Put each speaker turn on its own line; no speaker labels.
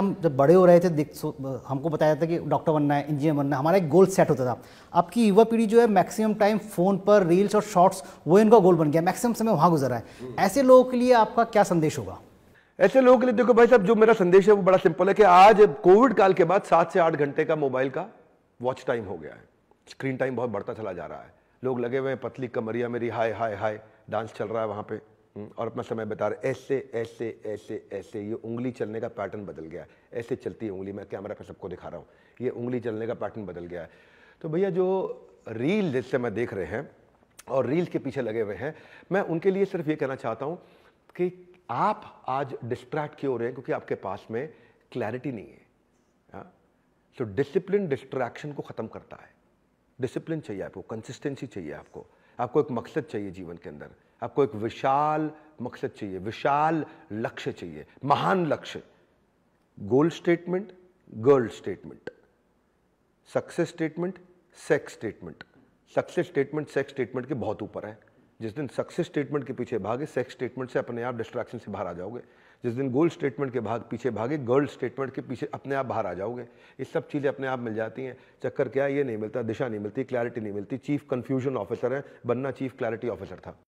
हम जब बड़े हो रहे थे हमको बताया था कि डॉक्टर बनना है इंजीनियर बनना है हमारा एक गोल सेट होता था आपकी युवा पीढ़ी जो है मैक्सिमम टाइम फ़ोन पर रील्स और शॉर्ट्स वो इनका गोल बन गया मैक्सिमम समय वहाँ गुजरा है हम्म। ऐसे लोगों के लिए आपका क्या संदेश होगा ऐसे लोगों के लिए देखो भाई साहब जो मेरा संदेश है वो बड़ा
सिंपल है कि आज कोविड काल के बाद सात से आठ घंटे का मोबाइल का वॉच टाइम हो गया है स्क्रीन टाइम बहुत बढ़ता चला जा रहा है लोग लगे हुए हैं पतली कमरिया मेरी हाय हाय हाय डांस चल रहा है वहाँ पर हम्म, और अपना समय मतलब बता रहे ऐसे ऐसे ऐसे ऐसे ये उंगली चलने का पैटर्न बदल गया है ऐसे चलती है उंगली मैं कैमरा पर सबको दिखा रहा हूँ ये उंगली चलने का पैटर्न बदल गया है तो भैया जो रील जिससे मैं देख रहे हैं और रील के पीछे लगे हुए हैं मैं उनके लिए सिर्फ ये कहना चाहता हूँ कि आप आज डिस्ट्रैक्ट क्यों हो रहे हैं क्योंकि आपके पास में क्लैरिटी नहीं है तो डिसिप्लिन डिस्ट्रैक्शन को ख़त्म करता है डिसिप्लिन चाहिए आपको कंसिस्टेंसी चाहिए आपको आपको एक मकसद चाहिए जीवन के अंदर आपको एक विशाल मकसद चाहिए विशाल लक्ष्य चाहिए महान लक्ष्य goal statement girl statement success statement sex statement success statement sex statement के बहुत ऊपर है जिस दिन सक्सेस स्टेटमेंट के पीछे भागे सेक्स स्टेटमेंट से अपने आप डिस्ट्रैक्शन से बाहर आ जाओगे जिस दिन गोल स्टेटमेंट के भाग पीछे भागे गर्ल स्टेटमेंट के पीछे अपने आप बाहर आ जाओगे ये सब चीज़ें अपने आप मिल जाती हैं चक्कर क्या ये नहीं मिलता दिशा नहीं मिलती क्लैरिटी नहीं मिलती चीफ कन्फ्यूजन ऑफिसर है बनना चीफ क्लैरिटी ऑफिसर था